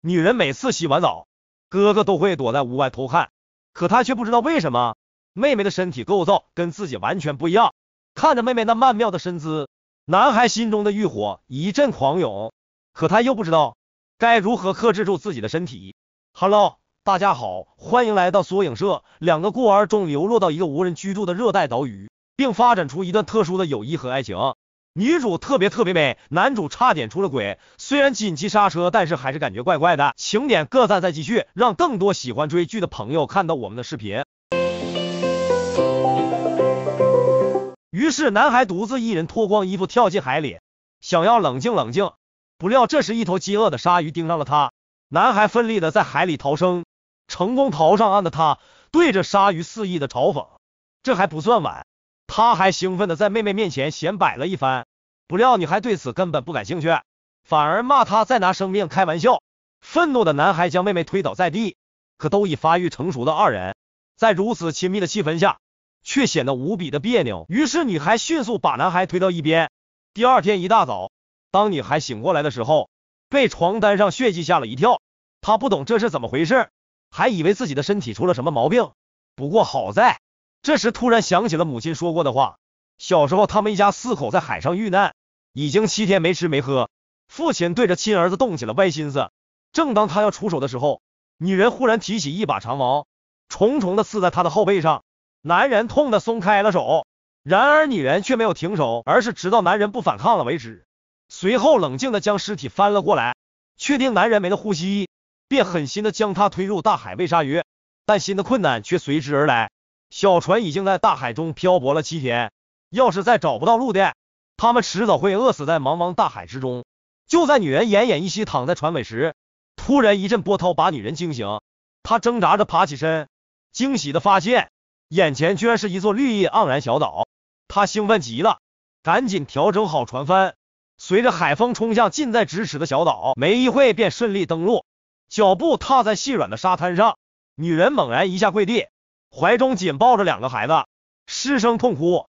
女人每次洗完澡，哥哥都会躲在屋外偷看，可他却不知道为什么妹妹的身体构造跟自己完全不一样。看着妹妹那曼妙的身姿，男孩心中的欲火一阵狂涌，可他又不知道该如何克制住自己的身体。Hello，大家好，欢迎来到缩影社。两个孤儿中流落到一个无人居住的热带岛屿，并发展出一段特殊的友谊和爱情。女主特别特别美，男主差点出了轨。虽然紧急刹车，但是还是感觉怪怪的。请点个赞再继续，让更多喜欢追剧的朋友看到我们的视频。于是，男孩独自一人脱光衣服跳进海里，想要冷静冷静。不料，这时一头饥饿的鲨鱼盯上了他。男孩奋力的在海里逃生，成功逃上岸的他，对着鲨鱼肆意的嘲讽。这还不算晚。他还兴奋的在妹妹面前显摆了一番。不料女孩对此根本不感兴趣，反而骂他在拿生命开玩笑。愤怒的男孩将妹妹推倒在地，可都已发育成熟的二人，在如此亲密的气氛下，却显得无比的别扭。于是女孩迅速把男孩推到一边。第二天一大早，当女孩醒过来的时候，被床单上血迹吓了一跳。她不懂这是怎么回事，还以为自己的身体出了什么毛病。不过好在，这时突然想起了母亲说过的话：小时候他们一家四口在海上遇难。已经七天没吃没喝，父亲对着亲儿子动起了歪心思。正当他要出手的时候，女人忽然提起一把长矛，重重的刺在他的后背上。男人痛的松开了手，然而女人却没有停手，而是直到男人不反抗了为止。随后冷静的将尸体翻了过来，确定男人没了呼吸，便狠心的将他推入大海喂鲨鱼。但新的困难却随之而来，小船已经在大海中漂泊了七天，要是再找不到陆地，他们迟早会饿死在茫茫大海之中。就在女人奄奄一息躺在船尾时，突然一阵波涛把女人惊醒。她挣扎着爬起身，惊喜的发现眼前居然是一座绿意盎然小岛。她兴奋极了，赶紧调整好船帆，随着海风冲向近在咫尺的小岛。没一会便顺利登陆，脚步踏在细软的沙滩上，女人猛然一下跪地，怀中紧抱着两个孩子，失声痛哭。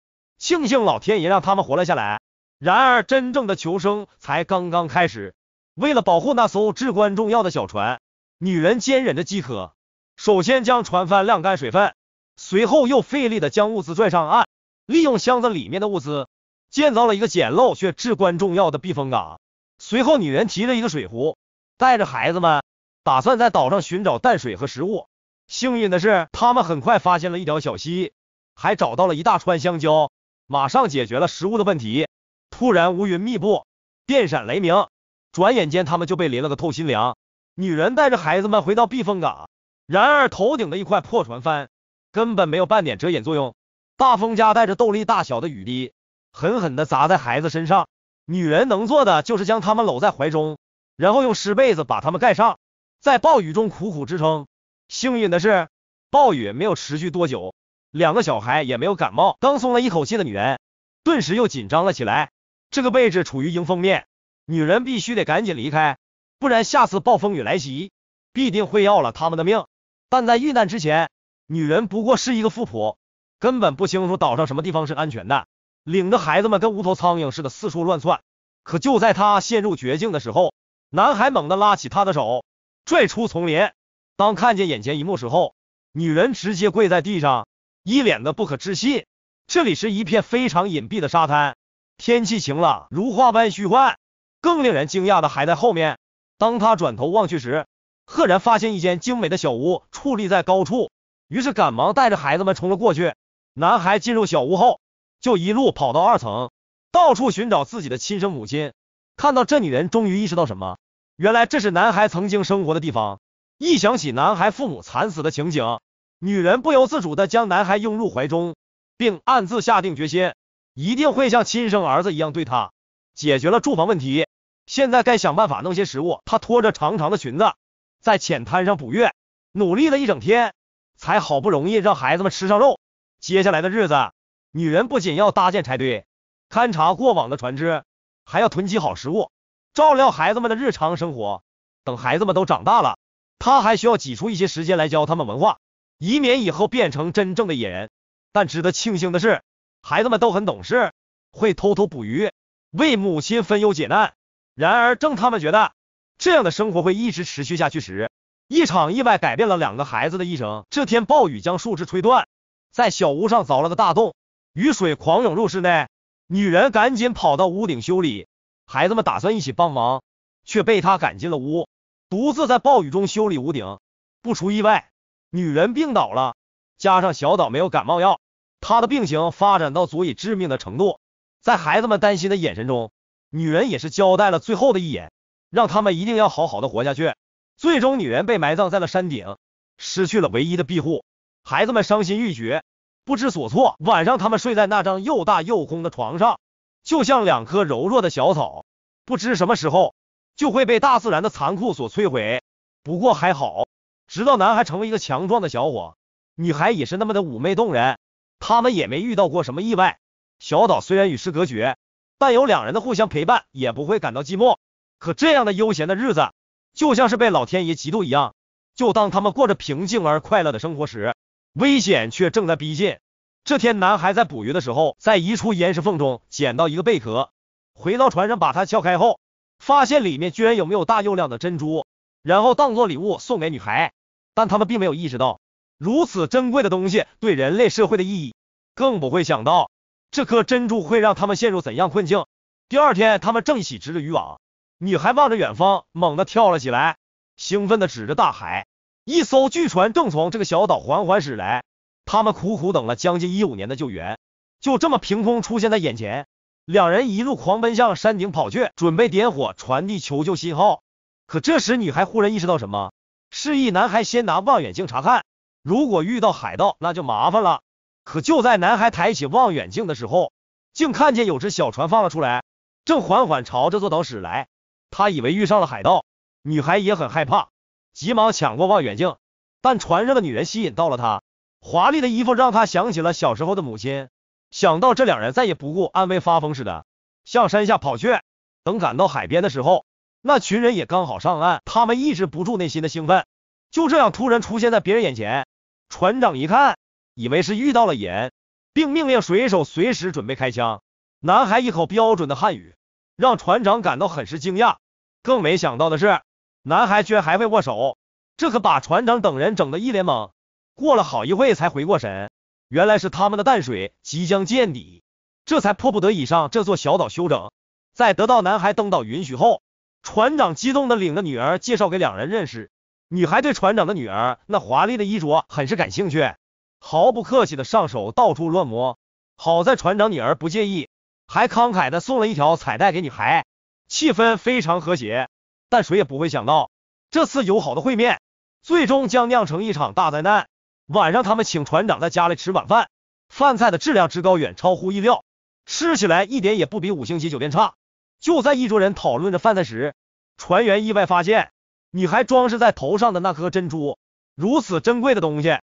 庆幸老天爷让他们活了下来，然而真正的求生才刚刚开始。为了保护那艘至关重要的小船，女人坚忍着饥渴，首先将船帆晾干水分，随后又费力的将物资拽上岸，利用箱子里面的物资建造了一个简陋却至关重要的避风港。随后，女人提着一个水壶，带着孩子们，打算在岛上寻找淡水和食物。幸运的是，他们很快发现了一条小溪，还找到了一大串香蕉。马上解决了食物的问题。突然乌云密布，电闪雷鸣，转眼间他们就被淋了个透心凉。女人带着孩子们回到避风港，然而头顶的一块破船帆根本没有半点遮掩作用，大风夹带着豆粒大小的雨滴，狠狠的砸在孩子身上。女人能做的就是将他们搂在怀中，然后用湿被子把他们盖上，在暴雨中苦苦支撑。幸运的是，暴雨没有持续多久。两个小孩也没有感冒，刚松了一口气的女人，顿时又紧张了起来。这个位置处于迎风面，女人必须得赶紧离开，不然下次暴风雨来袭，必定会要了他们的命。但在遇难之前，女人不过是一个富婆，根本不清楚岛上什么地方是安全的，领着孩子们跟无头苍蝇似的四处乱窜。可就在她陷入绝境的时候，男孩猛地拉起她的手，拽出丛林。当看见眼前一幕时候，女人直接跪在地上。一脸的不可置信。这里是一片非常隐蔽的沙滩，天气晴朗，如画般虚幻。更令人惊讶的还在后面。当他转头望去时，赫然发现一间精美的小屋矗立在高处。于是赶忙带着孩子们冲了过去。男孩进入小屋后，就一路跑到二层，到处寻找自己的亲生母亲。看到这女人，终于意识到什么。原来这是男孩曾经生活的地方。一想起男孩父母惨死的情景，女人不由自主地将男孩拥入怀中，并暗自下定决心，一定会像亲生儿子一样对他。解决了住房问题，现在该想办法弄些食物。她拖着长长的裙子，在浅滩上捕月，努力了一整天，才好不容易让孩子们吃上肉。接下来的日子，女人不仅要搭建柴堆，勘察过往的船只，还要囤积好食物，照料孩子们的日常生活。等孩子们都长大了，她还需要挤出一些时间来教他们文化。以免以后变成真正的野人。但值得庆幸的是，孩子们都很懂事，会偷偷捕鱼，为母亲分忧解难。然而，正他们觉得这样的生活会一直持续下去时，一场意外改变了两个孩子的一生。这天暴雨将树枝吹断，在小屋上凿了个大洞，雨水狂涌入室内。女人赶紧跑到屋顶修理，孩子们打算一起帮忙，却被她赶进了屋，独自在暴雨中修理屋顶。不出意外。女人病倒了，加上小岛没有感冒药，她的病情发展到足以致命的程度。在孩子们担心的眼神中，女人也是交代了最后的一眼，让他们一定要好好的活下去。最终，女人被埋葬在了山顶，失去了唯一的庇护。孩子们伤心欲绝，不知所措。晚上，他们睡在那张又大又空的床上，就像两棵柔弱的小草，不知什么时候就会被大自然的残酷所摧毁。不过还好。直到男孩成为一个强壮的小伙，女孩也是那么的妩媚动人。他们也没遇到过什么意外。小岛虽然与世隔绝，但有两人的互相陪伴，也不会感到寂寞。可这样的悠闲的日子，就像是被老天爷嫉妒一样。就当他们过着平静而快乐的生活时，危险却正在逼近。这天，男孩在捕鱼的时候，在一处岩石缝中捡到一个贝壳，回到船上把它撬开后，发现里面居然有没有大又亮的珍珠。然后当做礼物送给女孩，但他们并没有意识到如此珍贵的东西对人类社会的意义，更不会想到这颗珍珠会让他们陷入怎样困境。第二天，他们正一起织着渔网，女孩望着远方，猛地跳了起来，兴奋地指着大海，一艘巨船正从这个小岛缓缓驶来。他们苦苦等了将近一五年的救援，就这么凭空出现在眼前。两人一路狂奔向山顶跑去，准备点火传递求救信号。可这时，女孩忽然意识到什么，示意男孩先拿望远镜查看。如果遇到海盗，那就麻烦了。可就在男孩抬起望远镜的时候，竟看见有只小船放了出来，正缓缓朝这座岛驶来。他以为遇上了海盗，女孩也很害怕，急忙抢过望远镜。但船上的女人吸引到了他，华丽的衣服让他想起了小时候的母亲。想到这，两人再也不顾安危，发疯似的向山下跑去。等赶到海边的时候，那群人也刚好上岸，他们抑制不住内心的兴奋，就这样突然出现在别人眼前。船长一看，以为是遇到了盐，并命令水手随时准备开枪。男孩一口标准的汉语，让船长感到很是惊讶。更没想到的是，男孩居然还会握手，这可把船长等人整得一脸懵。过了好一会才回过神，原来是他们的淡水即将见底，这才迫不得已上这座小岛休整。在得到男孩登岛允许后，船长激动的领着女儿介绍给两人认识，女孩对船长的女儿那华丽的衣着很是感兴趣，毫不客气的上手到处乱摸。好在船长女儿不介意，还慷慨的送了一条彩带给女孩，气氛非常和谐。但谁也不会想到，这次友好的会面，最终将酿成一场大灾难。晚上，他们请船长在家里吃晚饭，饭菜的质量之高远超乎意料，吃起来一点也不比五星级酒店差。就在一桌人讨论着饭菜时，船员意外发现女孩装饰在头上的那颗珍珠，如此珍贵的东西，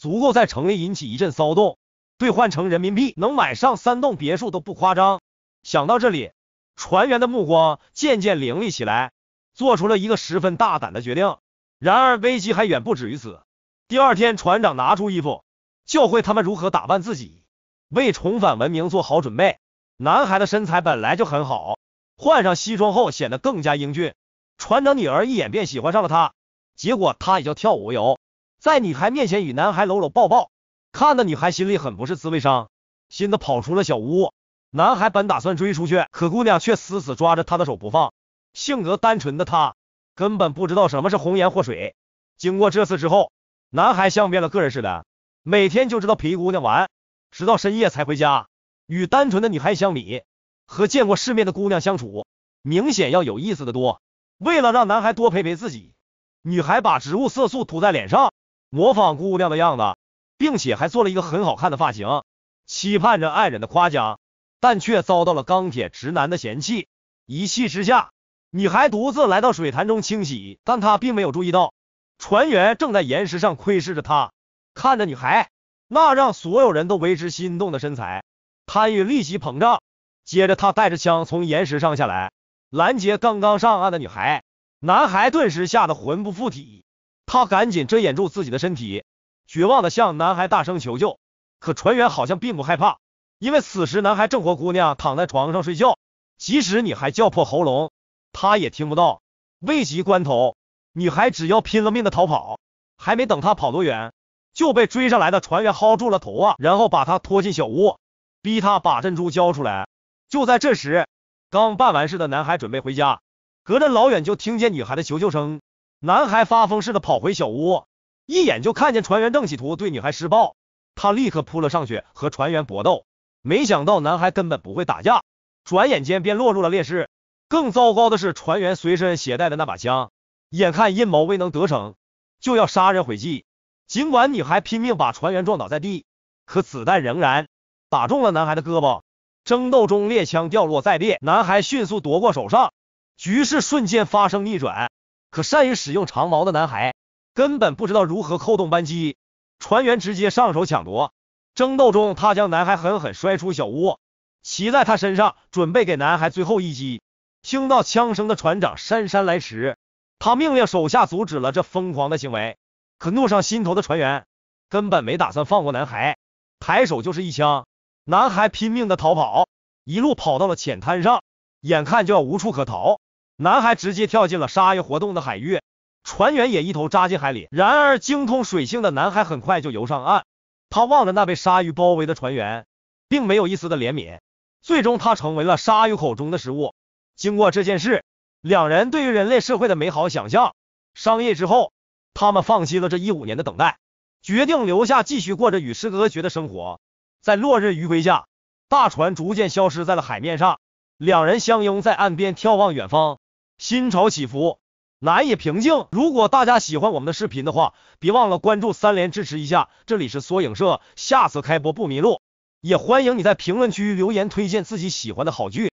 足够在城里引起一阵骚动，兑换成人民币能买上三栋别墅都不夸张。想到这里，船员的目光渐渐凌厉起来，做出了一个十分大胆的决定。然而危机还远不止于此。第二天，船长拿出衣服，教会他们如何打扮自己，为重返文明做好准备。男孩的身材本来就很好。换上西装后，显得更加英俊。船长女儿一眼便喜欢上了他，结果他也叫跳舞游，在女孩面前与男孩搂搂抱抱，看得女孩心里很不是滋味，伤心的跑出了小屋。男孩本打算追出去，可姑娘却死死抓着他的手不放。性格单纯的他根本不知道什么是红颜祸水。经过这次之后，男孩像变了个人似的，每天就知道陪姑娘玩，直到深夜才回家。与单纯的女孩相比，和见过世面的姑娘相处，明显要有意思的多。为了让男孩多陪陪自己，女孩把植物色素涂在脸上，模仿姑娘的样子，并且还做了一个很好看的发型，期盼着爱人的夸奖，但却遭到了钢铁直男的嫌弃。一气之下，女孩独自来到水潭中清洗，但她并没有注意到，船员正在岩石上窥视着她，看着女孩那让所有人都为之心动的身材，贪欲立即膨胀。接着，他带着枪从岩石上下来，拦截刚刚上岸的女孩。男孩顿时吓得魂不附体，他赶紧遮掩住自己的身体，绝望的向男孩大声求救。可船员好像并不害怕，因为此时男孩正和姑娘躺在床上睡觉，即使你还叫破喉咙，他也听不到。危急关头，女孩只要拼了命的逃跑，还没等他跑多远，就被追上来的船员薅住了头发，然后把他拖进小屋，逼他把珍珠交出来。就在这时，刚办完事的男孩准备回家，隔着老远就听见女孩的求救声。男孩发疯似的跑回小屋，一眼就看见船员正企图对女孩施暴，他立刻扑了上去和船员搏斗。没想到男孩根本不会打架，转眼间便落入了劣势。更糟糕的是，船员随身携带的那把枪，眼看阴谋未能得逞，就要杀人毁迹。尽管女孩拼命把船员撞倒在地，可子弹仍然打中了男孩的胳膊。争斗中，猎枪掉落在地，男孩迅速夺过手上，局势瞬间发生逆转。可善于使用长矛的男孩根本不知道如何扣动扳机，船员直接上手抢夺。争斗中，他将男孩狠狠摔出小屋，骑在他身上，准备给男孩最后一击。听到枪声的船长姗姗来迟，他命令手下阻止了这疯狂的行为。可怒上心头的船员根本没打算放过男孩，抬手就是一枪。男孩拼命的逃跑，一路跑到了浅滩上，眼看就要无处可逃，男孩直接跳进了鲨鱼活动的海域，船员也一头扎进海里。然而，精通水性的男孩很快就游上岸，他望着那被鲨鱼包围的船员，并没有一丝的怜悯。最终，他成为了鲨鱼口中的食物。经过这件事，两人对于人类社会的美好想象，商业之后，他们放弃了这一五年的等待，决定留下继续过着与世隔绝的生活。在落日余晖下，大船逐渐消失在了海面上。两人相拥在岸边眺望远方，心潮起伏，难以平静。如果大家喜欢我们的视频的话，别忘了关注、三连支持一下。这里是缩影社，下次开播不迷路。也欢迎你在评论区留言推荐自己喜欢的好剧。